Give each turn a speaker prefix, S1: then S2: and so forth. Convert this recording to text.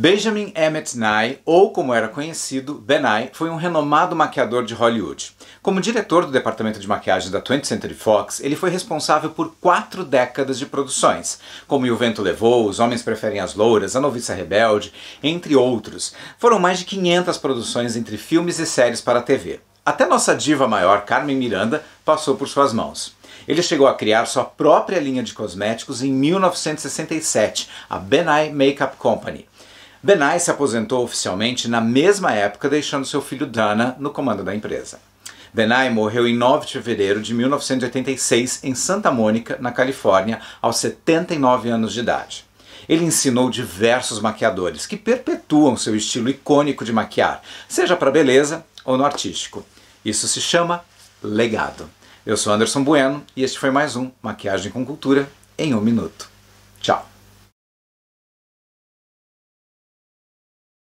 S1: Benjamin Emmett Nye, ou como era conhecido, Ben Nye, foi um renomado maquiador de Hollywood. Como diretor do departamento de maquiagem da 20th Century Fox, ele foi responsável por quatro décadas de produções, como E o Vento Levou, Os Homens Preferem as Louras, A Noviça Rebelde, entre outros. Foram mais de 500 produções entre filmes e séries para a TV. Até nossa diva maior, Carmen Miranda, passou por suas mãos. Ele chegou a criar sua própria linha de cosméticos em 1967, a Benai Makeup Company. Benai se aposentou oficialmente na mesma época, deixando seu filho Dana no comando da empresa. Benai morreu em 9 de fevereiro de 1986 em Santa Mônica, na Califórnia, aos 79 anos de idade. Ele ensinou diversos maquiadores que perpetuam seu estilo icônico de maquiar, seja para beleza ou no artístico. Isso se chama legado. Eu sou Anderson Bueno e este foi mais um Maquiagem com Cultura em um minuto. Tchau!